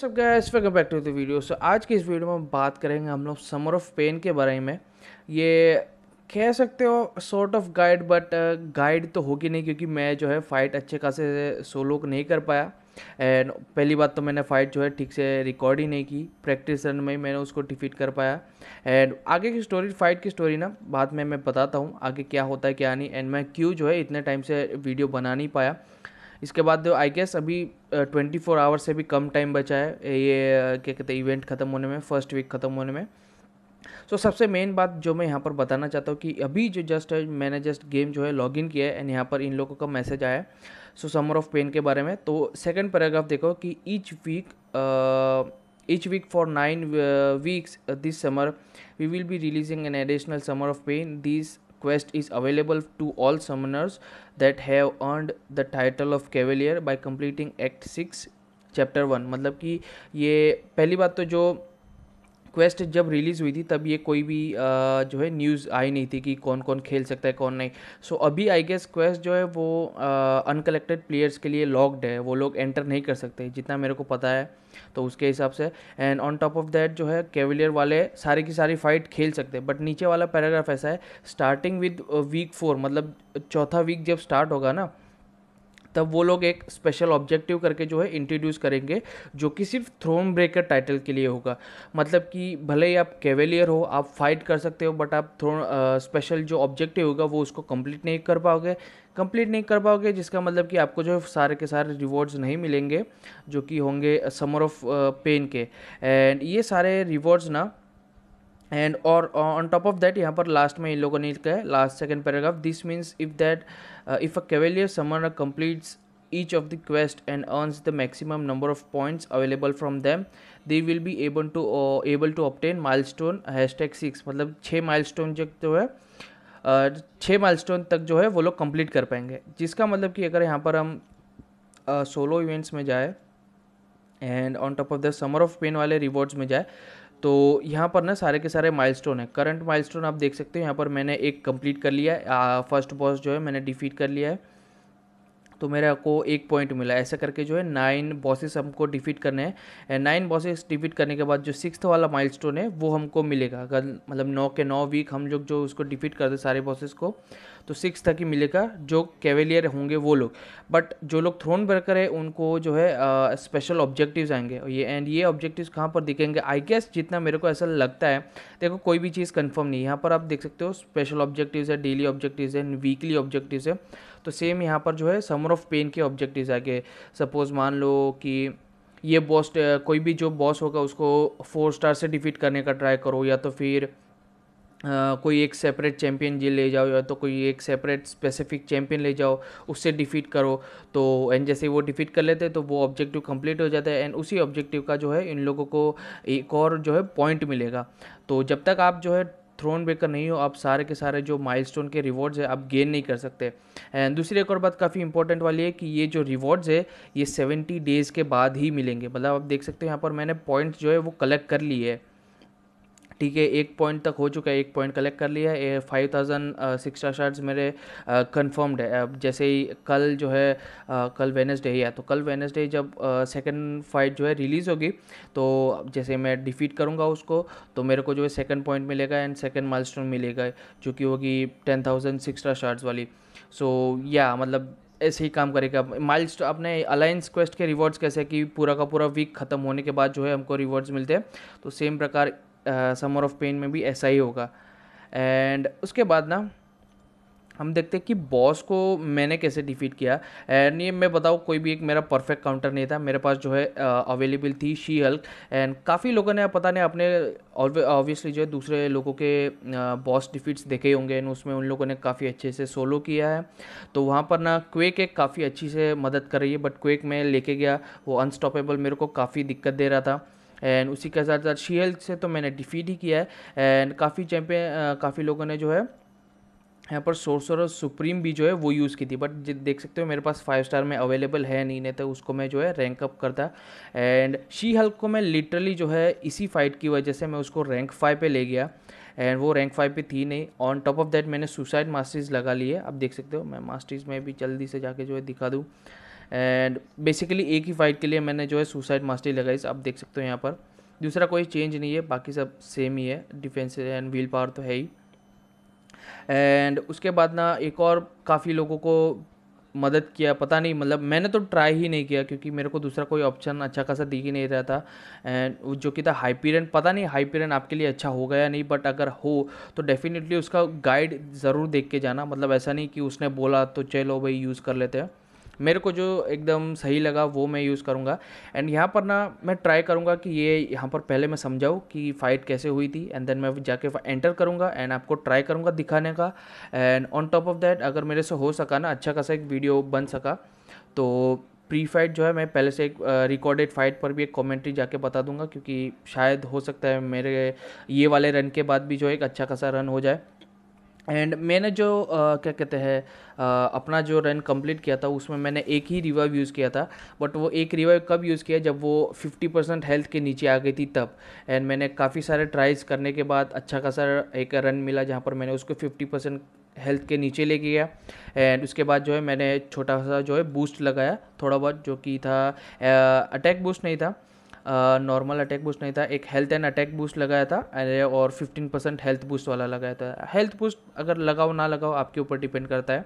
सब guys welcome back to the video so आज की इस वीडियो में हम बात करेंगे हम लोग समर ऑफ पेन के बारे में ये कह सकते हो sort of guide but guide तो होगी नहीं क्योंकि मैं जो है फ़ाइट अच्छे खासे सोलो नहीं कर पाया एंड पहली बात तो मैंने फ़ाइट जो है ठीक से रिकॉर्ड ही नहीं की प्रैक्टिस रन में ही मैंने उसको डिफीट कर पाया एंड आगे की स्टोरी फाइट की स्टोरी ना बाद में मैं बताता हूँ आगे क्या होता है क्या नहीं एंड मैं क्यों जो है इतने टाइम से वीडियो बना नहीं पाया इसके बाद आई तो गेस अभी ट्वेंटी फोर आवर्स से भी कम टाइम बचा है ये क्या कहते हैं इवेंट ख़त्म होने में फर्स्ट वीक ख़त्म होने में सो so, सबसे मेन बात जो मैं यहाँ पर बताना चाहता हूँ कि अभी जो जस्ट मैंने जस्ट गेम जो है लॉग इन किया है एंड यहाँ पर इन लोगों का मैसेज आया है सो समर ऑफ पेन के बारे में तो सेकंड पैराग्राफ देखो कि each week each week for nine uh, weeks uh, this summer we will be releasing an additional summer of pain these quest is available to all summoners that have earned the title of cavalier by completing act 6 chapter one मतलब कि ये पहली बात तो जो quest जब release हुई थी तब ये कोई भी आ, जो है न्यूज़ आई नहीं थी कि कौन कौन खेल सकता है कौन नहीं सो so, अभी आई गेस क्वेस्ट जो है वो अनकलेक्टेड प्लेयर्स के लिए लॉक्ड है वो लोग एंटर नहीं कर सकते जितना मेरे को पता है तो उसके हिसाब से and on top of that जो है कैवलियर वाले सारी की सारी फाइट खेल सकते हैं बट नीचे वाला पैराग्राफ ऐसा है स्टार्टिंग विद वीक फोर मतलब चौथा वीक जब स्टार्ट होगा ना तब वो लोग एक स्पेशल ऑब्जेक्टिव करके जो है इंट्रोड्यूस करेंगे जो कि सिर्फ थ्रोन ब्रेकर टाइटल के लिए होगा मतलब कि भले ही आप कैवेलियर हो आप फाइट कर सकते हो बट आप थ्रोन स्पेशल जो ऑब्जेक्टिव होगा वो उसको कंप्लीट नहीं कर पाओगे कंप्लीट नहीं कर पाओगे जिसका मतलब कि आपको जो है सारे के सारे रिवॉर्ड्स नहीं मिलेंगे जो कि होंगे समर ऑफ पेन के एंड ये सारे रिवॉर्ड्स ना एंड और ऑन टॉप ऑफ दैट यहाँ पर लास्ट में इन लोगों ने लिखा है last second paragraph this means if that if a cavalier summer completes each of the quest and earns the maximum number of points available from them they will be able to uh, able to obtain milestone hashtag six मतलब छः mile stone जो तो है छः mile stone तक जो है वो लोग कंप्लीट कर पाएंगे जिसका मतलब कि अगर यहाँ पर हम सोलो uh, इवेंट्स में जाए and on top of the Summer of Pain वाले रिवॉर्ड्स में जाए तो यहाँ पर ना सारे के सारे माइलस्टोन है करंट माइलस्टोन आप देख सकते हो यहाँ पर मैंने एक कंप्लीट कर लिया है फर्स्ट बॉस जो है मैंने डिफीट कर लिया है तो मेरे को एक पॉइंट मिला ऐसा करके जो है नाइन बॉसेस हमको डिफीट करने हैं एंड नाइन बॉसेस डिफीट करने के बाद जो सिक्स वाला माइल है वो हमको मिलेगा अगर मतलब नौ के नौ वीक हम लोग जो उसको डिफीट कर सारे बॉसेस को तो सिक्स तक ही मिलेगा जो कैवेलियर होंगे वो लोग बट जो लोग थ्रोन ब्रेकर है उनको जो है स्पेशल ऑब्जेक्टिव्स आएंगे ये एंड ये ऑब्जेक्टिव्स कहाँ पर दिखेंगे आई गेस जितना मेरे को ऐसा लगता है देखो कोई भी चीज़ कन्फर्म नहीं यहाँ पर आप देख सकते हो स्पेशल ऑब्जेक्टिव्स है डेली ऑब्जेक्टिव्स है वीकली ऑब्जेक्टिव्स है तो सेम यहाँ पर जो है समर ऑफ पेन के ऑब्जेक्टिव्स आ गए सपोज़ मान लो कि ये बॉस कोई भी जो बॉस होगा उसको फोर स्टार से डिफीट करने का ट्राई करो या तो फिर Uh, कोई एक सेपरेट चैम्पियन जी ले जाओ या तो कोई एक सेपरेट स्पेसिफिक चैम्पियन ले जाओ उससे डिफीट करो तो एंड जैसे वो डिफीट कर लेते हैं तो वो ऑब्जेक्टिव कंप्लीट हो जाता है एंड उसी ऑब्जेक्टिव का जो है इन लोगों को एक और जो है पॉइंट मिलेगा तो जब तक आप जो है थ्रोन ब्रेकर नहीं हो आप सारे के सारे जो माइलस्टोन के रिवॉर्ड्स है आप गेन नहीं कर सकते एंड दूसरी एक और बात काफ़ी इंपॉर्टेंट वाली है कि ये जो रिवॉर्ड्स है ये सेवेंटी डेज़ के बाद ही मिलेंगे मतलब आप देख सकते हो यहाँ पर मैंने पॉइंट्स जो है वो कलेक्ट कर लिए है ठीक है एक पॉइंट तक हो चुका है एक पॉइंट कलेक्ट कर लिया है फाइव थाउजेंड सिक्स शर्ट्स मेरे कंफर्म्ड है अब जैसे ही कल जो है आ, कल वेनसडे ही है तो कल वेनसडे जब सेकंड फाइट जो है रिलीज़ होगी तो जैसे मैं डिफीट करूँगा उसको तो मेरे को जो है सेकंड पॉइंट मिलेगा एंड सेकंड माइल मिलेगा जो कि होगी टेन थाउजेंड सिक्स शर्ट्स वाली सो so, या yeah, मतलब ऐसे ही काम करेगा माइल अपने अलायंस क्वेस्ट के रिवॉर्ड्स कैसे कि पूरा का पूरा वीक खत्म होने के बाद जो है हमको रिवॉर्ड्स मिलते हैं तो सेम प्रकार समर ऑफ पेन में भी ऐसा ही होगा एंड उसके बाद ना हम देखते हैं कि बॉस को मैंने कैसे डिफीट किया एंड ये मैं बताऊँ कोई भी एक मेरा परफेक्ट काउंटर नहीं था मेरे पास जो है अवेलेबल थी शी हल्क एंड काफ़ी लोगों ने पता नहीं अपने ऑब्वियसली जो है दूसरे लोगों के बॉस डिफीट्स देखे होंगे एंड उसमें उन लोगों ने काफ़ी अच्छे से सोलो किया है तो वहाँ पर ना क्वेक एक काफ़ी अच्छी से मदद कर रही है बट क्वेक में लेके गया वो अनस्टॉपेबल मेरे को काफ़ी दिक्कत दे रहा था एंड उसी के साथ साथ शीएल से तो मैंने डिफीट ही किया है एंड काफ़ी चैम्पियन काफ़ी लोगों ने जो है यहाँ पर सोर्सर सुप्रीम भी जो है वो यूज़ की थी बट देख सकते हो मेरे पास फाइव स्टार में अवेलेबल है नहीं नहीं तो उसको मैं जो है रैंक अप करता एंड शी हल्क को मैं लिटरली जो है इसी फाइट की वजह से मैं उसको रैंक फाइव पे ले गया एंड वो रैंक फाइव पे थी नहीं ऑन टॉप ऑफ दैट मैंने सुसाइड मास्टर्स लगा लिए अब देख सकते हो मैं मास्टर्स में भी जल्दी से जाके जो है दिखा दूँ एंड बेसिकली एक ही फाइट के लिए मैंने जो है सुसाइड मास्टरी लगाई आप देख सकते हो यहाँ पर दूसरा कोई चेंज नहीं है बाकी सब सेम ही है डिफेंस एंड व्हील पावर तो है ही एंड उसके बाद ना एक और काफ़ी लोगों को मदद किया पता नहीं मतलब मैंने तो ट्राई ही नहीं किया क्योंकि मेरे को दूसरा कोई ऑप्शन अच्छा खासा दिख ही नहीं रहा था एंड जो कि था पीरियन पता नहीं पीरियन आपके लिए अच्छा होगा या नहीं बट अगर हो तो डेफिनेटली उसका गाइड ज़रूर देख के जाना मतलब ऐसा नहीं कि उसने बोला तो चलो भाई यूज़ कर लेते हैं मेरे को जो एकदम सही लगा वो मैं यूज़ करूँगा एंड यहाँ पर ना मैं ट्राई करूँगा कि ये यहाँ पर पहले मैं समझाऊँ कि फ़ाइट कैसे हुई थी एंड देन मैं जाके एंटर करूँगा एंड आपको ट्राई करूँगा दिखाने का and on top of that अगर मेरे से हो सका ना अच्छा खासा एक वीडियो बन सका तो प्री फाइट जो है मैं पहले से एक रिकॉर्डेड फाइट पर भी एक कमेंट्री जाके बता दूंगा क्योंकि शायद हो सकता है मेरे ये वाले रन के बाद भी जो एक अच्छा खासा रन हो जाए एंड मैंने जो आ, क्या कहते हैं अपना जो रन कंप्लीट किया था उसमें मैंने एक ही रिवाइव यूज़ किया था बट वो एक रिवाइव कब यूज़ किया जब वो 50 परसेंट हेल्थ के नीचे आ गई थी तब एंड मैंने काफ़ी सारे ट्राइज करने के बाद अच्छा खासा एक रन मिला जहाँ पर मैंने उसको 50 परसेंट हेल्थ के नीचे ले गया एंड उसके बाद जो है मैंने छोटा सा जो है बूस्ट लगाया थोड़ा बहुत जो कि था अटैक बूस्ट नहीं था नॉर्मल अटैक बूस्ट नहीं था एक हेल्थ एंड अटैक बूस्ट लगाया था और फिफ्टीन परसेंट हेल्थ बूस्ट वाला लगाया था हेल्थ बूस्ट अगर लगाओ ना लगाओ आपके ऊपर डिपेंड करता है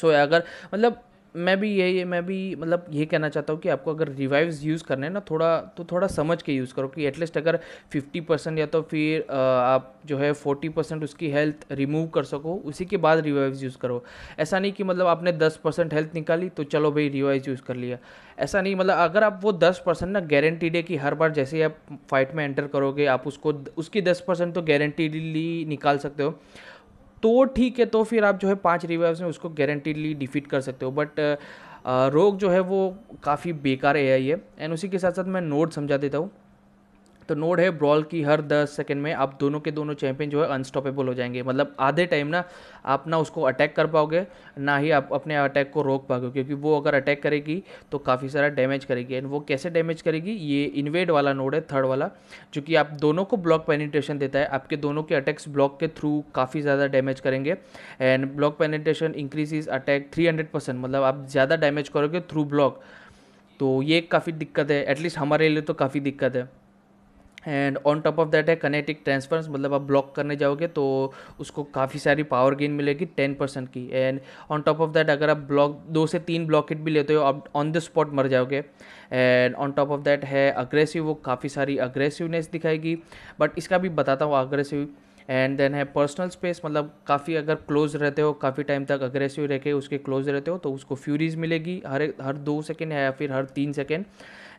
सो so, अगर मतलब मैं भी यही मैं भी मतलब ये कहना चाहता हूँ कि आपको अगर रिवाइव्स यूज़ करने हैं ना थोड़ा तो थोड़ा समझ के यूज़ करो कि एटलीस्ट अगर फिफ्टी परसेंट या तो फिर आप जो है फोर्टी परसेंट उसकी हेल्थ रिमूव कर सको उसी के बाद रिवाइव्स यूज़ करो ऐसा नहीं कि मतलब आपने दस परसेंट हेल्थ निकाली तो चलो भाई रिवाइव यूज़ कर लिया ऐसा नहीं मतलब अगर आप वो दस परसेंट ना गारंटीड है कि हर बार जैसे ही आप फाइट में एंटर करोगे आप उसको उसकी दस परसेंट तो गारंटीडली निकाल सकते हो तो ठीक है तो फिर आप जो है पाँच रिवाइव में उसको गारंटीडली डिफीट कर सकते हो बट रोग जो है वो काफ़ी बेकार है एंड उसी के साथ साथ मैं नोट समझा देता हूँ तो नोड है ब्रॉल की हर दस सेकेंड में आप दोनों के दोनों चैंपियन जो है अनस्टॉपेबल हो जाएंगे मतलब आधे टाइम ना आप ना उसको अटैक कर पाओगे ना ही आप अपने अटैक को रोक पाओगे क्योंकि वो अगर अटैक करेगी तो काफ़ी सारा डैमेज करेगी एंड वो कैसे डैमेज करेगी ये इन्वेड वाला नोड है थर्ड वाला जो कि आप दोनों को ब्लॉक पेनिट्रेशन देता है आपके दोनों के अटैक्स ब्लॉक के थ्रू काफ़ी ज़्यादा डैमेज करेंगे and block penetration increase attack three hundred percent मतलब आप ज़्यादा डैमेज करोगे थ्रू ब्लॉक तो ये काफ़ी दिक्कत है एटलीस्ट हमारे लिए तो काफ़ी दिक्कत है and on top of that है कनेटिक ट्रांसफर्स मतलब आप ब्लॉक करने जाओगे तो उसको काफ़ी सारी पावर गेन मिलेगी टेन परसेंट की and on top of that अगर आप ब्लॉक दो से तीन ब्लॉकेट भी लेते हो आप ऑन द स्पॉट मर जाओगे and on top of that है अग्रेसिव वो काफ़ी सारी अग्रेसिवनेस दिखाएगी बट इसका भी बताता हूँ अग्रेसिव एंड देन है पर्सनल स्पेस मतलब काफ़ी अगर क्लोज रहते हो काफ़ी टाइम तक अग्रेसिव रह के उसके क्लोज रहते हो तो उसको फ्यूरीज मिलेगी हर हर दो सेकेंड या फिर हर तीन सेकेंड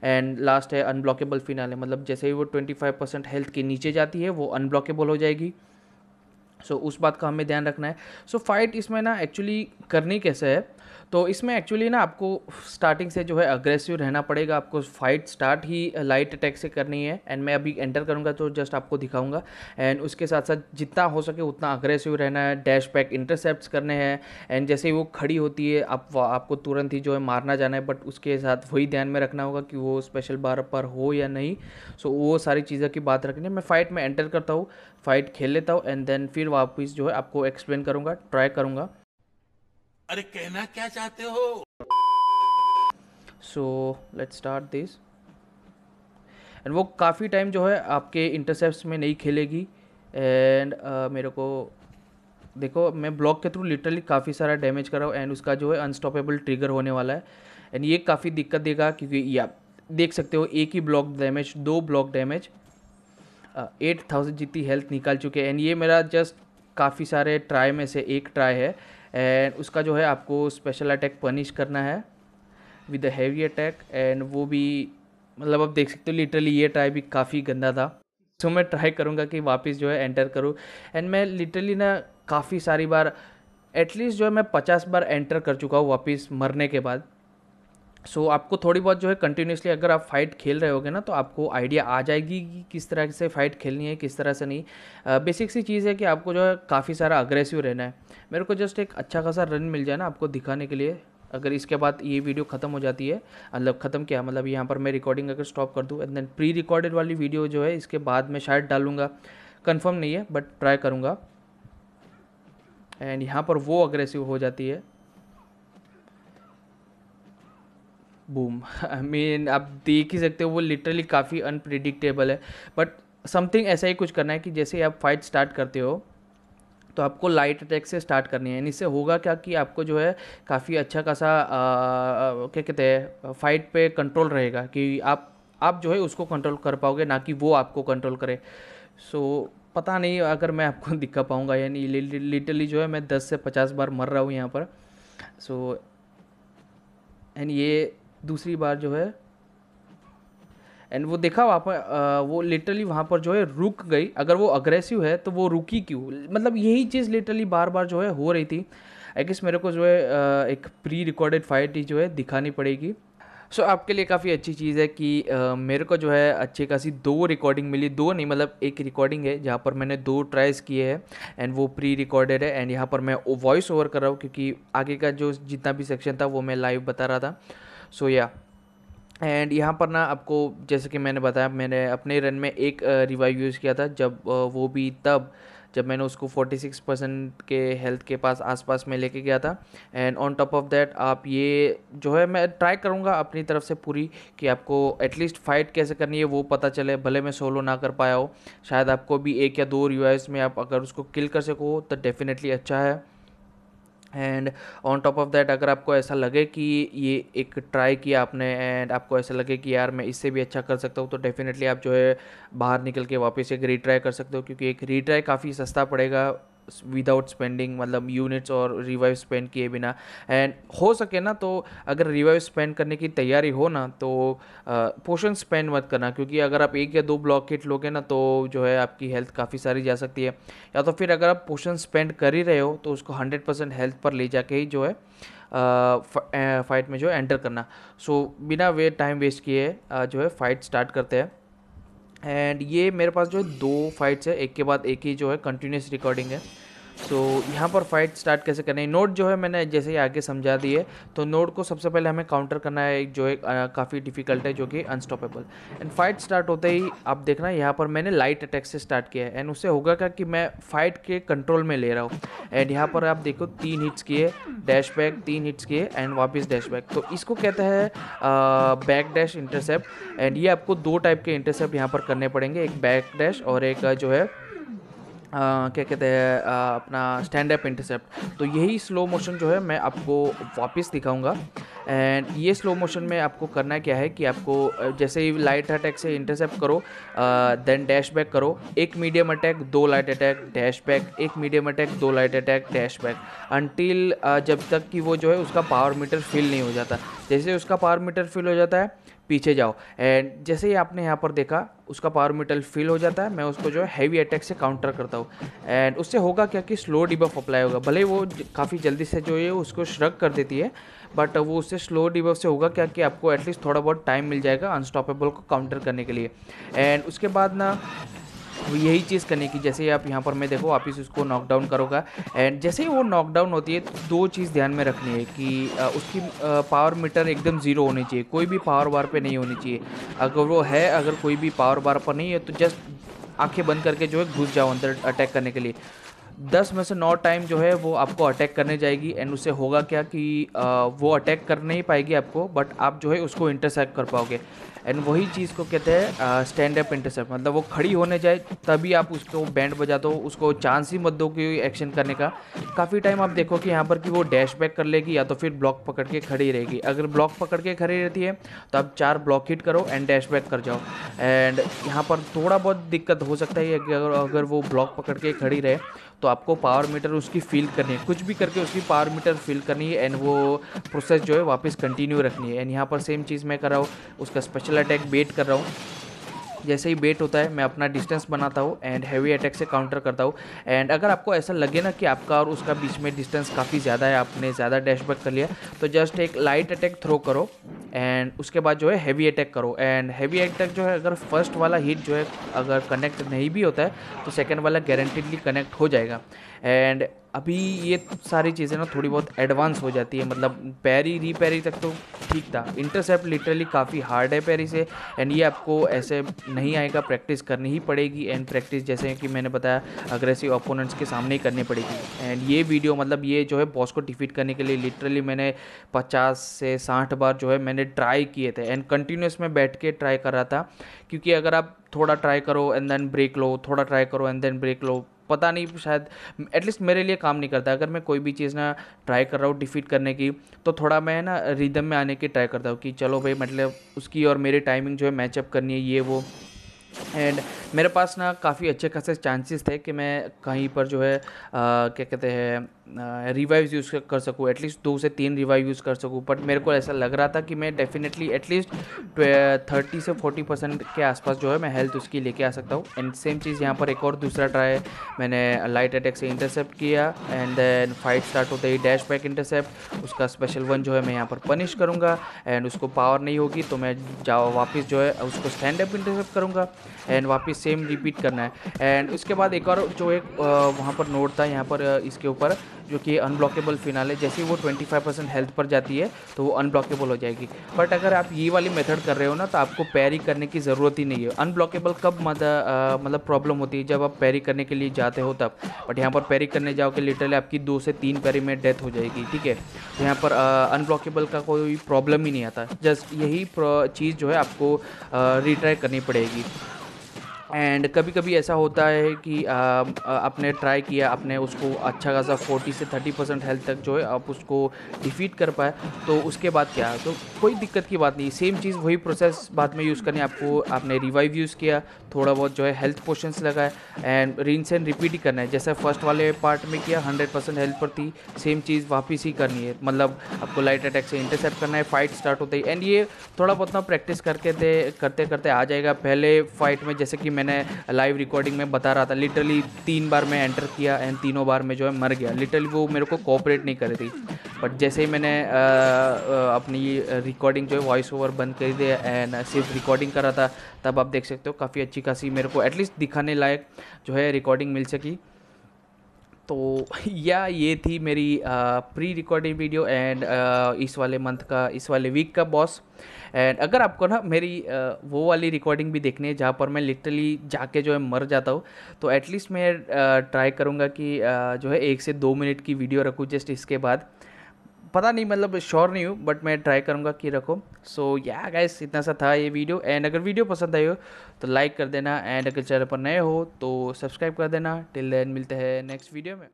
एंड लास्ट है अनब्लॉकेबल फिनाले मतलब जैसे ही वो ट्वेंटी फाइव परसेंट हेल्थ के नीचे जाती है वो अनब्लॉकेबल हो जाएगी सो so, उस बात का हमें ध्यान रखना है सो so, फाइट इसमें ना एक्चुअली करनी कैसे है तो इसमें एक्चुअली ना आपको स्टार्टिंग से जो है अग्रेसिव रहना पड़ेगा आपको फाइट स्टार्ट ही लाइट अटैक से करनी है एंड मैं अभी एंटर करूँगा तो जस्ट आपको दिखाऊँगा एंड उसके साथ साथ जितना हो सके उतना अग्रेसिव रहना है डैश पैक इंटरसेप्ट करने हैं एंड जैसे ही वो खड़ी होती है आप आपको तुरंत ही जो है मारना जाना है बट उसके साथ वही ध्यान में रखना होगा कि वो स्पेशल बार पर हो या नहीं सो so, वो सारी चीज़ों की बात रखनी है मैं फ़ाइट में एंटर करता हूँ फाइट खेल लेता हूँ एंड देन फिर वापस जो है आपको एक्सप्लेन करूँगा ट्राई करूँगा अरे कहना क्या चाहते हो so let start this and वो काफ़ी टाइम जो है आपके इंटरसेप्ट में नहीं खेलेगी एंड uh, मेरे को देखो मैं ब्लॉक के थ्रू लिटरली काफ़ी सारा डैमेज कर रहा हूँ एंड उसका जो है अनस्टॉपेबल ट्रिगर होने वाला है एंड ये काफ़ी दिक्कत देगा क्योंकि या आप देख सकते हो एक ही ब्लॉक डैमेज दो ब्लॉक डैमेज एट थाउजेंड जितनी हेल्थ निकाल चुके हैं एंड ये मेरा जस्ट काफ़ी सारे ट्राई में से एक ट्राई है एंड उसका जो है आपको स्पेशल अटैक पनिश करना है विद हैवी अटैक एंड वो भी मतलब आप देख सकते हो लिटरली ये ट्राई भी काफ़ी गंदा था सो मैं ट्राई करूँगा कि वापस जो है एंटर करूँ एंड मैं लिटरली ना काफ़ी सारी बार एटलीस्ट जो है मैं पचास बार एंटर कर चुका हूँ वापस मरने के बाद सो so, आपको थोड़ी बहुत जो है कंटिन्यूसली अगर आप फाइट खेल रहे होगे ना तो आपको आइडिया आ जाएगी कि किस तरह से फाइट खेलनी है किस तरह से नहीं बेसिक सी चीज़ है कि आपको जो है काफ़ी सारा अग्रेसिव रहना है मेरे को जस्ट एक अच्छा खासा रन मिल जाए ना आपको दिखाने के लिए अगर इसके बाद ये वीडियो ख़त्म हो जाती है मतलब ख़त्म क्या मतलब यहाँ पर मैं रिकॉर्डिंग अगर स्टॉप कर दूँ एंड देन प्री रिकॉर्डेड वाली वीडियो जो है इसके बाद मैं शायद डालूँगा कन्फर्म नहीं है बट ट्राई करूँगा एंड यहाँ पर वो अग्रेसिव हो जाती है बूम आई मीन आप देख ही सकते हो वो लिटरली काफ़ी अनप्रिडिक्टेबल है बट समथिंग ऐसा ही कुछ करना है कि जैसे आप फाइट स्टार्ट करते हो तो आपको लाइट अटैक से स्टार्ट करनी है इससे होगा क्या कि आपको जो है काफ़ी अच्छा खासा क्या कहते हैं फाइट पे कंट्रोल रहेगा कि आप आप जो है उसको कंट्रोल कर पाओगे ना कि वो आपको कंट्रोल करे सो so, पता नहीं अगर मैं आपको दिखा पाऊँगा यानी लिटरली जो है मैं दस से पचास बार मर रहा हूँ यहाँ पर सो so, एंड ये दूसरी बार जो है एंड वो देखा वहाँ पर वो लिटरली वहाँ पर जो है रुक गई अगर वो अग्रेसिव है तो वो रुकी क्यों मतलब यही चीज़ लिटरली बार बार जो है हो रही थी आई गेस मेरे को जो है एक प्री रिकॉर्डेड फाइट ही जो है दिखानी पड़ेगी सो so, आपके लिए काफ़ी अच्छी चीज़ है कि आ, मेरे को जो है अच्छी खासी दो रिकॉर्डिंग मिली दो नहीं मतलब एक रिकॉर्डिंग है जहाँ पर मैंने दो ट्राइज़ किए हैं एंड वो प्री रिकॉर्डेड है एंड यहाँ पर मैं वॉइस ओवर कर रहा हूँ क्योंकि आगे का जो जितना भी सेक्शन था वो मैं लाइव बता रहा था सो या एंड यहाँ पर ना आपको जैसे कि मैंने बताया मैंने अपने रन में एक रिवाइव यूज़ किया था जब वो भी तब जब मैंने उसको 46 परसेंट के हेल्थ के पास आसपास में लेके गया था and on top of that आप ये जो है मैं ट्राई करूँगा अपनी तरफ से पूरी कि आपको एटलीस्ट फाइट कैसे करनी है वो पता चले भले मैं सोलो ना कर पाया हो शायद आपको भी एक या दो रिवाइज में आप अगर उसको किल कर सको तो डेफिनेटली अच्छा है and on top of that अगर आपको ऐसा लगे कि ये एक ट्राई किया आपने एंड आपको ऐसा लगे कि यार मैं इससे भी अच्छा कर सकता हूँ तो डेफिनेटली आप जो है बाहर निकल के वापस एक रीट्राई कर सकते हो क्योंकि एक रीट्राई काफ़ी सस्ता पड़ेगा विदाउट स्पेंडिंग मतलब यूनिट्स और रिवाइव स्पेंड किए बिना एंड हो सके ना तो अगर रिवाइव स्पेंड करने की तैयारी हो ना तो पोशन स्पेंड मत करना क्योंकि अगर आप एक या दो ब्लॉक किट लोगे ना तो जो है आपकी हेल्थ काफ़ी सारी जा सकती है या तो फिर अगर आप पोशन स्पेंड कर ही रहे हो तो उसको हंड्रेड परसेंट हेल्थ पर ले जाके ही जो है फाइट में जो है एंटर करना सो so, बिना वे टाइम वेस्ट किए जो है फाइट स्टार्ट करते हैं एंड ये मेरे पास जो है दो फाइट्स है एक के बाद एक ही जो है कंटिन्यूस रिकॉर्डिंग है सो so, यहाँ पर फाइट स्टार्ट कैसे करना है नोट जो है मैंने जैसे ही आगे समझा दी है तो नोट को सबसे पहले हमें काउंटर करना है जो है काफ़ी डिफिकल्ट है जो कि अनस्टॉपेबल एंड फाइट स्टार्ट होते ही आप देखना यहाँ पर मैंने लाइट अटैक से स्टार्ट किया है एंड उससे होगा क्या कि मैं फाइट के कंट्रोल में ले रहा हूँ एंड यहाँ पर आप देखो तीन हिट्स किए डैश बैक तीन हिट्स किए एंड वापस डैश बैक तो इसको कहते हैं बैक डैश इंटरसेप्ट एंड ये आपको दो टाइप के इंटरसेप्ट यहाँ पर करने पड़ेंगे एक बैक डैश और एक जो है क्या कहते हैं अपना स्टैंड अप इंटरसेप्ट तो यही स्लो मोशन जो है मैं आपको वापस दिखाऊंगा एंड ये स्लो मोशन में आपको करना क्या है कि आपको जैसे ही लाइट अटैक से इंटरसेप्ट करो देन डैश बैक करो एक मीडियम अटैक दो लाइट अटैक डैश बैक एक मीडियम अटैक दो light attack dash back until जब तक कि वो जो है उसका पावर मीटर फिल नहीं हो जाता जैसे उसका पावर मीटर फिल हो जाता है पीछे जाओ एंड जैसे ही आपने यहाँ पर देखा उसका पावर मेटल फील हो जाता है मैं उसको जो है हैवी अटैक से काउंटर करता हूँ एंड उससे होगा क्या कि स्लो डिबफ अप्लाई होगा भले वो काफ़ी जल्दी से जो है उसको श्रग कर देती है बट वो उससे स्लो डिबफ से होगा क्या कि आपको एटलीस्ट थोड़ा बहुत टाइम मिल जाएगा अनस्टॉपेबल को काउंटर करने के लिए एंड उसके बाद ना यही चीज़ करने की जैसे आप यहाँ पर मैं देखो इस उसको नॉकडाउन करोगा एंड जैसे ही वो नॉकडाउन होती है तो दो चीज़ ध्यान में रखनी है कि उसकी पावर मीटर एकदम ज़ीरो होनी चाहिए कोई भी पावर बार पे नहीं होनी चाहिए अगर वो है अगर कोई भी पावर बार पर नहीं है तो जस्ट आंखें बंद करके जो है घुस जाओ अंदर अटैक करने के लिए दस में से नौ टाइम जो है वो आपको अटैक करने जाएगी एंड उससे होगा क्या कि वो अटैक कर नहीं पाएगी आपको बट आप जो है उसको इंटरसेप्ट कर पाओगे एंड वही चीज़ को कहते हैं स्टैंड अप इंटरसेप्ट मतलब वो खड़ी होने जाए तभी आप उसको बैंड बजा दो उसको चांस ही मत दो कि एक्शन करने का काफ़ी टाइम आप देखो कि यहाँ पर कि वो डैश बैक कर लेगी या तो फिर ब्लॉक पकड़ के खड़ी रहेगी अगर ब्लॉक पकड़ के खड़ी रहती है तो आप चार ब्लॉक हिट करो एंड डैश बैक कर जाओ एंड यहाँ पर थोड़ा बहुत दिक्कत हो सकता है अगर अगर वो ब्लॉक पकड़ के खड़ी रहे तो आपको पावर मीटर उसकी फील करनी है कुछ भी करके उसकी पावर मीटर फील करनी है एंड वो प्रोसेस जो है वापस कंटिन्यू रखनी है एंड यहाँ पर सेम चीज़ मैं कर रहा हूँ उसका स्पेशल अटैक बेट कर रहा हूँ जैसे ही बेट होता है मैं अपना डिस्टेंस बनाता हूँ एंड हैवी अटैक से काउंटर करता हूँ एंड अगर आपको ऐसा लगे ना कि आपका और उसका बीच में डिस्टेंस काफ़ी ज़्यादा है आपने ज़्यादा डैशबैक कर लिया तो जस्ट एक लाइट अटैक थ्रो करो एंड उसके बाद जो है हैवी अटैक करो एंड हैवी अटैक जो है अगर फर्स्ट वाला हिट जो है अगर कनेक्ट नहीं भी होता है तो सेकेंड वाला गारंटेडली कनेक्ट हो जाएगा एंड अभी ये सारी चीज़ें ना थोड़ी बहुत एडवांस हो जाती है मतलब पैरी री पैरी तक तो ठीक था इंटरसेप्ट लिटरली काफ़ी हार्ड है पैरी से एंड ये आपको ऐसे नहीं आएगा प्रैक्टिस करनी ही पड़ेगी एंड प्रैक्टिस जैसे कि मैंने बताया अग्रेसिव ओपोनेंट्स के सामने ही करनी पड़ेगी एंड ये वीडियो मतलब ये जो है बॉस को डिफीट करने के लिए लिटरली मैंने पचास से साठ बार जो है मैंने ट्राई किए थे एंड कंटिन्यूस में बैठ के ट्राई कर रहा था क्योंकि अगर आप थोड़ा ट्राई करो एंड देन ब्रेक लो थोड़ा ट्राई करो एंड देन ब्रेक लो पता नहीं शायद एटलीस्ट मेरे लिए काम नहीं करता अगर मैं कोई भी चीज़ ना ट्राई कर रहा हूँ डिफीट करने की तो थोड़ा मैं ना रिदम में आने की ट्राई करता हूँ कि चलो भाई मतलब उसकी और मेरी टाइमिंग जो है मैचअप करनी है ये वो एंड मेरे पास ना काफ़ी अच्छे खासे चांसेस थे कि मैं कहीं पर जो है आ, क्या कहते हैं रिवाइव यूज़ कर सकूँ एटलीस्ट दो से तीन रिवाइव यूज़ कर सकूँ बट मेरे को ऐसा लग रहा था कि मैं डेफिनेटली एटलीस्ट थर्टी से फोर्टी परसेंट के आसपास जो है मैं हेल्थ उसकी लेके आ सकता हूँ एंड सेम चीज़ यहाँ पर एक और दूसरा ट्राई मैंने लाइट अटैक से इंटरसेप्ट किया एंड देन फाइट स्टार्ट होते ही डैश बैक इंटरसेप्ट उसका स्पेशल वन जो है मैं यहाँ पर पनिश करूँगा एंड उसको पावर नहीं होगी तो मैं जाओ वापस जो है उसको स्टैंड अप इंटरसेप्ट करूँगा एंड वापस सेम रिपीट करना है एंड उसके बाद एक और जो एक वहाँ पर नोट था यहाँ पर इसके ऊपर जो कि अनब्लॉकेबल फिनाल है जैसे वो 25 परसेंट हेल्थ पर जाती है तो वो अनब्लॉकेबल हो जाएगी बट अगर आप ये वाली मेथड कर रहे हो ना तो आपको पैरी करने की ज़रूरत ही नहीं है अनब्लॉकेबल कब मतलब प्रॉब्लम होती है जब आप पैरी करने के लिए जाते हो तब बट यहाँ पर पैरी करने जाओ कि लिटरली आपकी दो से तीन पैरी में डेथ हो जाएगी ठीक है तो यहाँ पर अनब्लॉकेबल का कोई प्रॉब्लम ही नहीं आता जस्ट यही चीज़ जो है आपको रिट्राई करनी पड़ेगी एंड कभी कभी ऐसा होता है कि आपने ट्राई किया आपने उसको अच्छा खासा 40 से 30 परसेंट हेल्थ तक जो है आप उसको डिफीट कर पाए तो उसके बाद क्या तो कोई दिक्कत की बात नहीं सेम चीज़ वही प्रोसेस बाद में यूज़ करनी आपको आपने रिवाइव यूज़ किया थोड़ा बहुत जो है हेल्थ पोशंस लगाए एंड रिंस एंड रिपीट ही करना है जैसे फर्स्ट वाले पार्ट में किया हंड्रेड परसेंट हेल्थ पर थी सेम चीज़ वापस ही करनी है मतलब आपको लाइट अटैक से इंटरसेप्ट करना है फाइट स्टार्ट होता है एंड ये थोड़ा बहुत ना प्रैक्टिस करके करते करते आ जाएगा पहले फाइट में जैसे कि मैं मैंने लाइव रिकॉर्डिंग में बता रहा था लिटरली तीन बार मैं एंटर किया एंड तीनों बार में जो है मर गया लिटरली वो मेरे को कोऑपरेट नहीं कर रही थी बट जैसे ही मैंने आ, अपनी रिकॉर्डिंग जो है वॉइस ओवर बंद कर दिया एंड सिर्फ रिकॉर्डिंग करा था तब आप देख सकते हो काफ़ी अच्छी खासी मेरे को एटलीस्ट दिखाने लायक जो है रिकॉर्डिंग मिल सकी तो या ये थी मेरी प्री रिकॉर्डिंग वीडियो एंड इस वाले मंथ का इस वाले वीक का बॉस एंड अगर आपको ना मेरी वो वाली रिकॉर्डिंग भी देखनी है जहाँ पर मैं लिटरली जाके जो है मर जाता हूँ तो एटलीस्ट मैं ट्राई करूँगा कि जो है एक से दो मिनट की वीडियो रखूँ जस्ट इसके बाद पता नहीं मतलब श्योर नहीं हूँ बट मैं ट्राई करूँगा कि रखो सो या गाइस इतना सा था ये वीडियो एंड अगर वीडियो पसंद आई हो तो लाइक कर देना एंड अगर चैनल पर नए हो तो सब्सक्राइब कर देना टिल देन मिलते हैं नेक्स्ट वीडियो में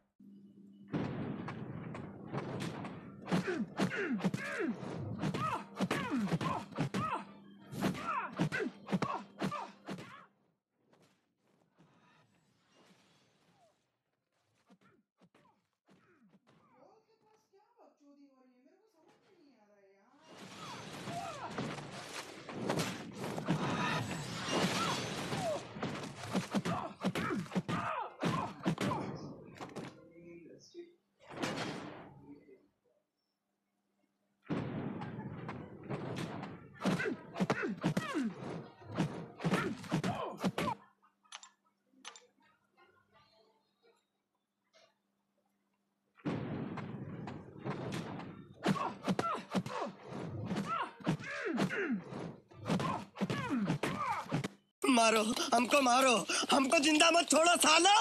मारो हमको मारो हमको जिंदा मत छोड़ो सालो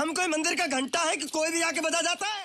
हम कोई मंदिर का घंटा है कि कोई भी आके बजा जाता